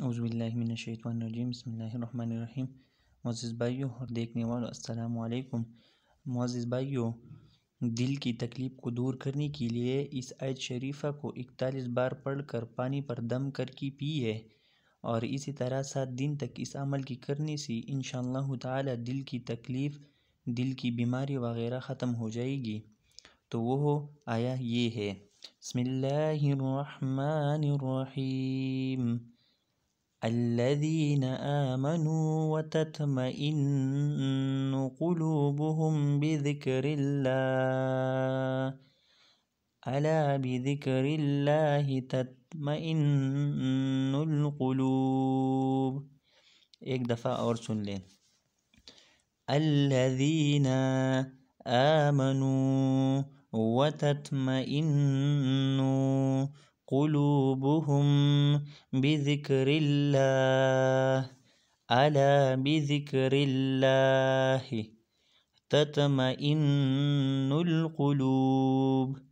باللہ من الشیطان الرجیم بسم اللہ الرحمن الرحیم معزز بھائیو اور دیکھنے السلام علیکم معزز بھائیو دل کی تکلیف کو دور کرنے کے لیے اس آیت شریفہ کو اکتالیس بار پڑھ کر پانی پر دم کر کی پی ہے اور اسی طرح سات دن تک اس عمل کی کرنے سے انشاءاللہ تعالی دل کی تکلیف دل کی بیماری وغیرہ ختم ہو جائے گی تو وہ آیا یہ ہے بسم اللہ الرحمن الرحیم الذين آمنوا وتطمئن قلوبهم بذكر الله ألا بذكر الله تطمئن القلوب ایک دفعہ اور سن لیں الذين آمنوا وتطمئنوا قلوبهم بذكر الله ألا بذكر الله تطمئن القلوب